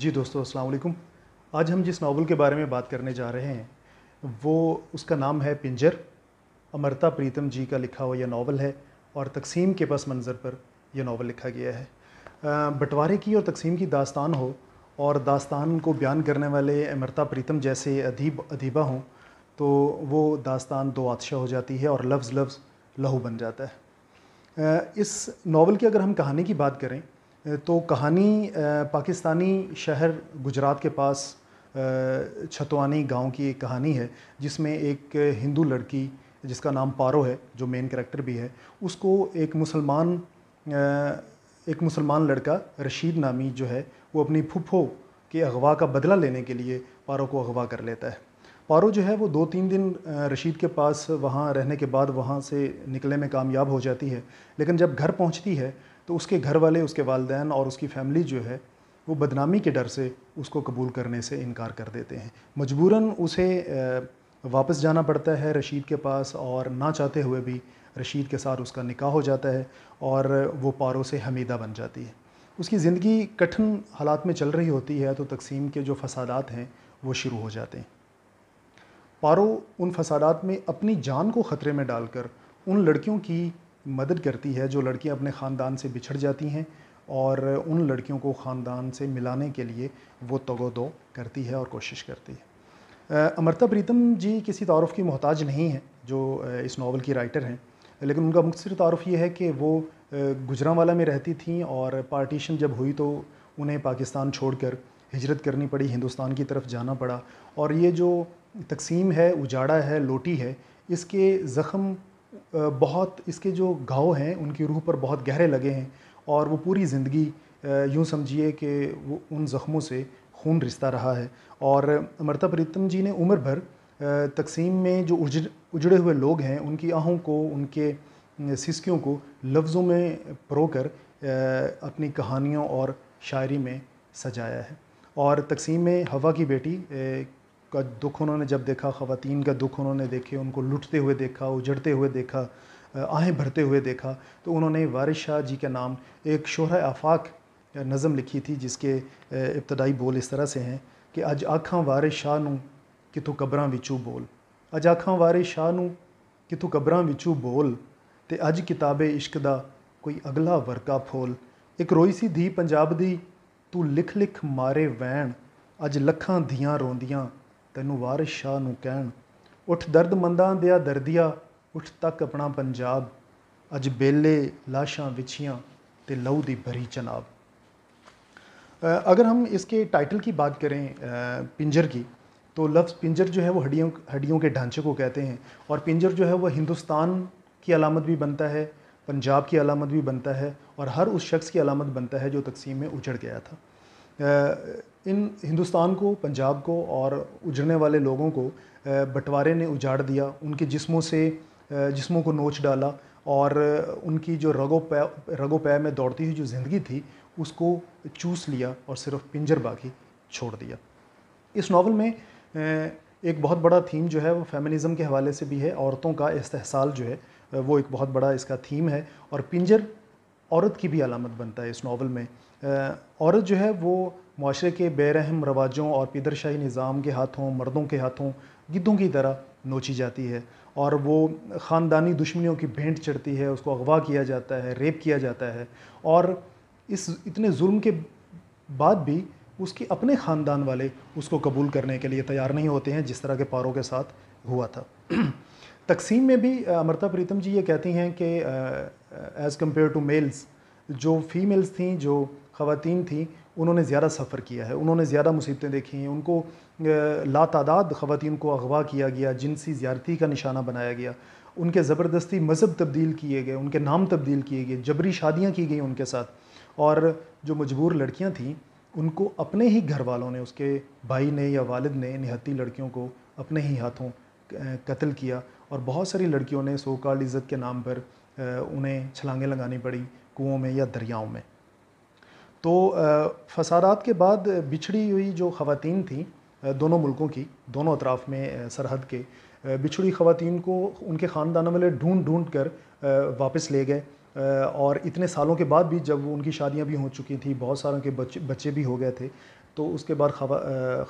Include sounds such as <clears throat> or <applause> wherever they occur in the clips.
जी दोस्तों अस्सलाम वालेकुम आज हम जिस नावल के बारे में बात करने जा रहे हैं वो उसका नाम है पिंजर अमरता प्रीतम जी का लिखा हुआ यह नावल है और तकसीम के पस मंज़र पर यह नावल लिखा गया है बंटवारे की और तकसीम की दास्तान हो और दास्तान को बयान करने वाले अमरता प्रीतम जैसे अदीब अदीबा हों तो वो दास्तान दो आदशा हो जाती है और लफ्ज़ लफ्ज़ लहू बन जाता है इस नावल की अगर हम कहानी की बात करें तो कहानी पाकिस्तानी शहर गुजरात के पास छतवानी गांव की एक कहानी है जिसमें एक हिंदू लड़की जिसका नाम पारो है जो मेन कैरेक्टर भी है उसको एक मुसलमान एक मुसलमान लड़का रशीद नामी जो है वो अपनी फुफो के अगवा का बदला लेने के लिए पारो को अगवा कर लेता है पारो जो है वो दो तीन दिन रशीद के पास वहाँ रहने के बाद वहाँ से निकलने में कामयाब हो जाती है लेकिन जब घर पहुँचती है तो उसके घर वाले उसके वालदेन और उसकी फैमिली जो है वो बदनामी के डर से उसको कबूल करने से इनकार कर देते हैं मजबूरन उसे वापस जाना पड़ता है रशीद के पास और ना चाहते हुए भी रशीद के साथ उसका निकाह हो जाता है और वो पारो से हमीदा बन जाती है उसकी ज़िंदगी कठिन हालात में चल रही होती है तो तकसीम के जो फसादात हैं वो शुरू हो जाते हैं पारो उन फसादात में अपनी जान को ख़तरे में डालकर उन लड़कियों की मदद करती है जो लड़कियां अपने ख़ानदान से बिछड़ जाती हैं और उन लड़कियों को ख़ानदान से मिलाने के लिए वो तगोदो करती है और कोशिश करती है अमृता प्रीतम जी किसी तारफ़ की मोहताज नहीं है जो इस नावल की राइटर हैं लेकिन उनका मुख्तर तारफ़ ये है कि वो गुजरावाला में रहती थी और पार्टीशन जब हुई तो उन्हें पाकिस्तान छोड़कर हिजरत करनी पड़ी हिंदुस्तान की तरफ जाना पड़ा और ये जो तकसीम है उजाड़ा है लोटी है इसके ज़ख़म बहुत इसके जो घाव हैं उनकी रूह पर बहुत गहरे लगे हैं और वो पूरी ज़िंदगी यूँ समझिए कि वो उन ज़ख्मों से खून रिश्ता रहा है और अमृता प्रीतम जी ने उम्र भर तकसीम में जो उजड़ उजड़े हुए लोग हैं उनकी आहों को उनके सिसकियों को लफ्ज़ों में परो कर अपनी कहानियों और शायरी में सजाया है और तकसीम में हवा की बेटी का दुख उन्होंने जब देखा ख़वातीन का दुख उन्होंने देखे उनको लुटते हुए देखा उजड़ते हुए देखा आहें भरते हुए देखा तो उन्होंने वारिस शाह जी का नाम एक शहर आफाक नज़म लिखी थी जिसके इब्तदाई बोल इस तरह से हैं कि अज आखां वारिस शाह ਨੂੰ ਕਿ ਤੂੰ ਕਬਰਾਂ ਵਿੱਚੋਂ ਬੋਲ ਅਜ ਆਖਾਂ ਵਾਰਿਸ ਸ਼ਾਹ ਨੂੰ ਕਿ ਤੂੰ ਕਬਰਾਂ ਵਿੱਚੋਂ ਬੋਲ ਤੇ ਅੱਜ ਕਿਤਾਬੇ ਇਸ਼ਕ ਦਾ ਕੋਈ ਅਗਲਾ ਵਰਕਾ ਫੋਲ ਇੱਕ ਰੋਈ ਸੀ ਧੀ ਪੰਜਾਬ ਦੀ लिख ਲਿਖ ਲਿਖ ਮਾਰੇ ਵੈਣ ਅੱਜ ਲੱਖਾਂ ਧੀਆਂ ਤੈਨੂੰ ਵਾਰਿਸ ਸ਼ਾਹ ਨੂੰ ਕਹਿਣ ਉਠ ਦਰਦਮੰਦਾਂ ਦਿਆ ਦਰਦੀਆ ਉਠ ਤੱਕ ਆਪਣਾ ਪੰਜਾਬ ਅੱਜ ਬੇਲੇ ਲਾਸ਼ਾਂ ਵਿਛੀਆਂ ਤੇ ਲਹੂ ਦੀ ਭਰੀ ਚਨਾਬ अगर हम इसके टाइटल की बात करें पिंजर की तो लफ्ज़ पिंजर जो है वो हड्डियों हड्डियों के ढांचे को कहते हैं और पिंजर जो है वह हिंदुस्तान की अलामत भी बनता है पंजाब की अलामत भी बनता है और हर उस शख्स की अलामत बनता है जो तकसीम में उछड़ गया था इन हिंदुस्तान को पंजाब को और उजड़ने वाले लोगों को बंटवारे ने उजाड़ दिया उनके जिस्मों से जिस्मों को नोच डाला और उनकी जो रगो पै रगो पै में दौड़ती हुई जो ज़िंदगी थी उसको चूस लिया और सिर्फ पिंजर बाकी छोड़ दिया इस नावल में एक बहुत बड़ा थीम जो है वो फेमिनिज़म के हवाले से भी है औरतों का इस्तेसाल जो है वो एक बहुत बड़ा इसका थीम है और पिंजर औरत की भी अलामत बनता है इस नावल में औरत जो है वो माशरे के बेरहम रवाजों और पिदरशाही निज़ाम के हाथों मर्दों के हाथों गिद्धों की तरह नोची जाती है और वो ख़ानदानी दुश्मनियों की भेंट चढ़ती है उसको अगवा किया जाता है रेप किया जाता है और इस इतने जुल्म के बाद भी उसके अपने ख़ानदान वाले उसको कबूल करने के लिए तैयार नहीं होते हैं जिस तरह के पारों के साथ हुआ था <clears throat> तकसीम में भी अमृता प्रीतम जी ये कहती हैं कि एज़ कम्पेयर टू मेल्स जो फीमेल्स थीं जो खातन थीं उन्होंने ज़्यादा सफ़र किया है उन्होंने ज़्यादा मुसीबतें देखी हैं उनको uh, लातादाद ख़ातन को अगवा किया गया जिनसी ज़्यारती का निशाना बनाया गया उनके ज़बरदस्ती मज़हब तब्दील किए गए उनके नाम तब्दील किए गए जबरी शादियाँ की गई उनके साथ और जो मजबूर लड़कियाँ थीं उनको अपने ही घर वालों ने उसके भाई ने या वालिद ने निहत्ती लड़कियों को अपने ही हाथों uh, कत्ल किया और बहुत सारी लड़कियों ने सोकाल इज़्ज़त के नाम पर उन्हें छलांगें लगानी पड़ी कुओं में या दरियाओं में तो फसादात के बाद बिछड़ी हुई जो ख़वातीन थी दोनों मुल्कों की दोनों अतराफ़ में सरहद के बिछड़ी ख़वातीन को उनके ख़ानदानों वाले ढूंढ ढूंढ कर वापस ले गए और इतने सालों के बाद भी जब उनकी शादियां भी हो चुकी थी बहुत सारों के बच्चे बच्चे भी हो गए थे तो उसके बाद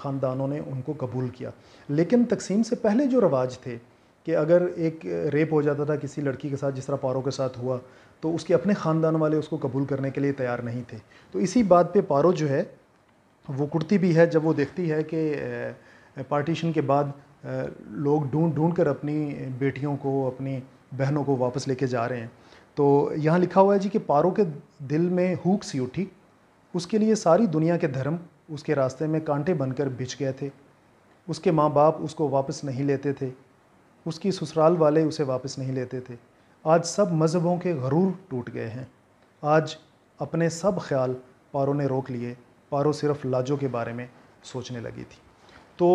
ख़ानदानों ने उनको कबूल किया लेकिन तकसीम से पहले जो रवाज थे कि अगर एक रेप हो जाता था किसी लड़की के साथ जिस तरह पारो के साथ हुआ तो उसके अपने ख़ानदान वाले उसको कबूल करने के लिए तैयार नहीं थे तो इसी बात पे पारो जो है वो कुर्ती भी है जब वो देखती है कि पार्टीशन के बाद लोग ढूंढ ढूंढ कर अपनी बेटियों को अपनी बहनों को वापस लेके जा रहे हैं तो यहाँ लिखा हुआ है जी कि पारो के दिल में हुक सी उठी उसके लिए सारी दुनिया के धर्म उसके रास्ते में कांटे बनकर बिछ गए थे उसके माँ बाप उसको वापस नहीं लेते थे उसकी ससुराल वाले उसे वापस नहीं लेते थे आज सब मज़हबों के गरूर टूट गए हैं आज अपने सब ख्याल पारो ने रोक लिए पारो सिर्फ लाजों के बारे में सोचने लगी थी तो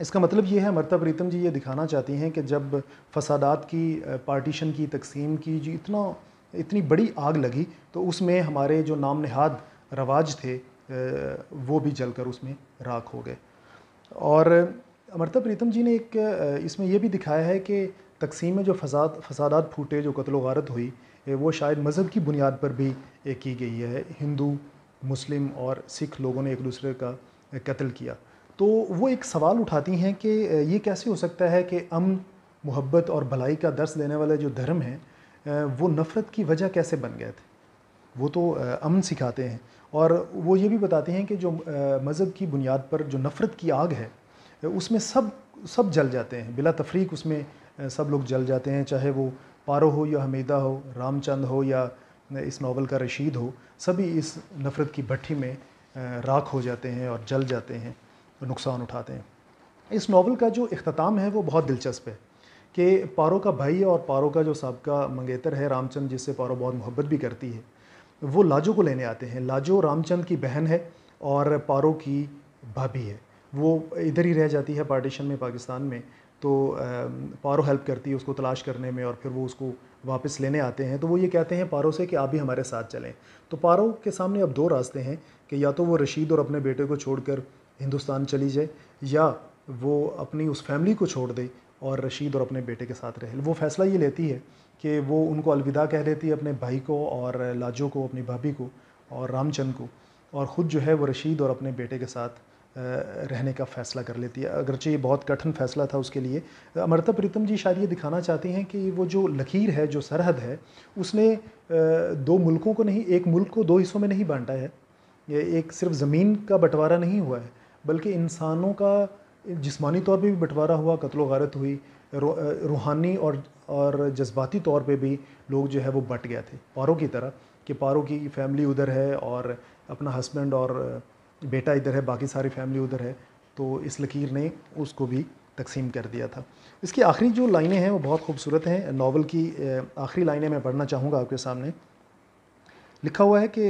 इसका मतलब ये है मरता प्रीतम जी ये दिखाना चाहती हैं कि जब फसादात की पार्टीशन की तकसीम की जी इतना इतनी बड़ी आग लगी तो उसमें हमारे जो नाम नहाद रवाज थे वो भी जलकर उसमें राख हो गए और अमरता प्रीतम जी ने एक इसमें यह भी दिखाया है कि तकसीम में जो फसाद फसादात फूटे जो कत्ल वारत हुई वो शायद मज़हब की बुनियाद पर भी की गई है हिंदू मुस्लिम और सिख लोगों ने एक दूसरे का कत्ल किया तो वो एक सवाल उठाती हैं कि ये कैसे हो सकता है कि अम मोहब्बत और भलाई का दर्स देने वाले जो धर्म हैं वो नफ़रत की वजह कैसे बन गए थे वो तो अमन सिखाते हैं और वो ये भी बताते हैं कि जो मज़हब की बुनियाद पर जो नफ़रत की आग है उसमें सब सब जल जाते हैं बिला तफरीक उसमें सब लोग जल जाते हैं चाहे वो पारो हो या हमीदा हो रामचंद हो या इस नावल का रशीद हो सभी इस नफ़रत की भट्टी में राख हो जाते हैं और जल जाते हैं नुकसान उठाते हैं इस नावल का जो अख्ताम है वो बहुत दिलचस्प है कि पारो का भाई और पारो का जो सबका मंगेतर है रामचंद जिससे पारो बहुत मोहब्बत भी करती है वो लाजो को लेने आते हैं लाजो रामचंद की बहन है और पारो की भाभी है वो इधर ही रह जाती है पार्टीशन में पाकिस्तान में तो पारो हेल्प करती है उसको तलाश करने में और फिर वो उसको वापस लेने आते हैं तो वो ये कहते हैं पारो से कि आप भी हमारे साथ चलें तो पारो के सामने अब दो रास्ते हैं कि या तो वो रशीद और अपने बेटे को छोड़कर हिंदुस्तान चली जाए या वो अपनी उस फैमिली को छोड़ दे और रशीद और अपने बेटे के साथ रहे वो फ़ैसला ये लेती है कि वो उनको अलविदा कह देती है अपने भाई को और लाजो को अपनी भाभी को और रामचंद को और ख़ुद जो है वो रशीद और अपने बेटे के साथ रहने का फैसला कर लेती है अगरचे ये बहुत कठिन फैसला था उसके लिए अमृता प्रीतम जी शायद ये दिखाना चाहती हैं कि वो जो लकीर है जो सरहद है उसने दो मुल्कों को नहीं एक मुल्क को दो हिस्सों में नहीं बांटा है ये एक सिर्फ ज़मीन का बंटवारा नहीं हुआ है बल्कि इंसानों का जिसमानी तौर पर भी बंटवारा हुआ कत्लो गारत हुई रू, रूहानी और और जज्बाती तौर पर भी लोग जो है वो बट गए थे पारों की तरह कि पारों की फैमिली उधर है और अपना हस्बैंड और बेटा इधर है बाकी सारी फैमिली उधर है तो इस लकीर ने उसको भी तकसीम कर दिया था इसकी आखिरी जो लाइनें हैं वो बहुत खूबसूरत हैं नावल की आखिरी लाइनें मैं पढ़ना चाहूँगा आपके सामने लिखा हुआ है कि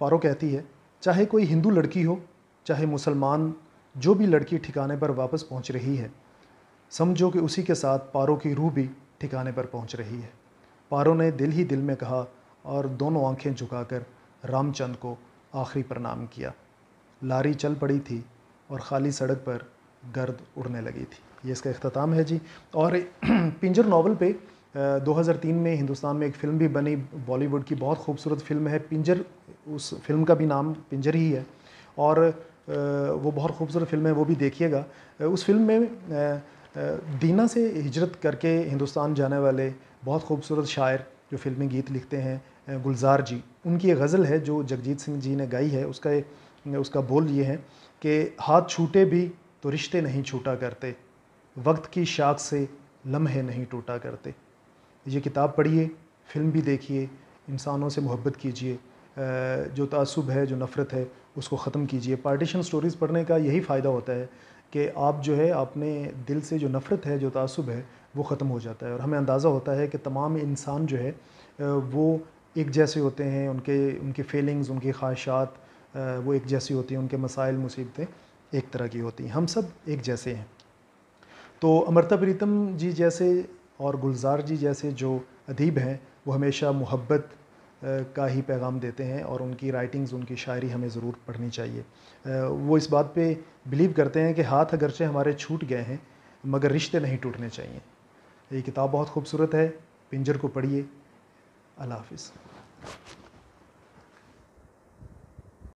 पारो कहती है चाहे कोई हिंदू लड़की हो चाहे मुसलमान जो भी लड़की ठिकाने पर वापस पहुँच रही है समझो कि उसी के साथ पारो की रूह भी ठिकाने पर पहुँच रही है पारो ने दिल ही दिल में कहा और दोनों आँखें झुकाकर रामचंद को आखिरी प्रणाम किया लारी चल पड़ी थी और ख़ाली सड़क पर गर्द उड़ने लगी थी ये इसका अख्ताम है जी और <clears throat> पिंजर नावल पे 2003 में हिंदुस्तान में एक फ़िल्म भी बनी बॉलीवुड की बहुत खूबसूरत फिल्म है पिंजर उस फिल्म का भी नाम पिंजर ही है और वो बहुत खूबसूरत फिल्म है वो भी देखिएगा उस फिल्म में दीना से हिजरत करके हिंदुस्तान जाने वाले बहुत खूबसूरत शायर जो फिल्मी गीत लिखते हैं गुलजार जी उनकी एक गज़ल है जो जगजीत सिंह जी ने गाई है उसका उसका बोल ये है कि हाथ छूटे भी तो रिश्ते नहीं छूटा करते वक्त की शाख से लम्हे नहीं टूटा करते ये किताब पढ़िए फिल्म भी देखिए इंसानों से मोहब्बत कीजिए जो तसब है जो नफ़रत है उसको ख़त्म कीजिए पार्टीशन स्टोरीज़ पढ़ने का यही फ़ायदा होता है कि आप जो है अपने दिल से जो नफ़रत है जो तसब है वो ख़त्म हो जाता है और हमें अंदाज़ा होता है कि तमाम इंसान जो है वो एक जैसे होते हैं उनके उनकी फीलिंग्स उनकी ख्वाहिशात वो एक जैसी होती हैं उनके मसाइल मुसीबतें एक तरह की होती हैं हम सब एक जैसे हैं तो अमृता प्रीतम जी जैसे और गुलजार जी जैसे जो अदीब हैं वो हमेशा मोहब्बत का ही पैगाम देते हैं और उनकी राइटिंग्स उनकी शायरी हमें ज़रूर पढ़नी चाहिए वो इस बात पे बिलीव करते हैं कि हाथ अगरचे हमारे छूट गए हैं मगर रिश्ते नहीं टूटने चाहिए ये किताब बहुत खूबसूरत है पिंजर को पढ़िए Allah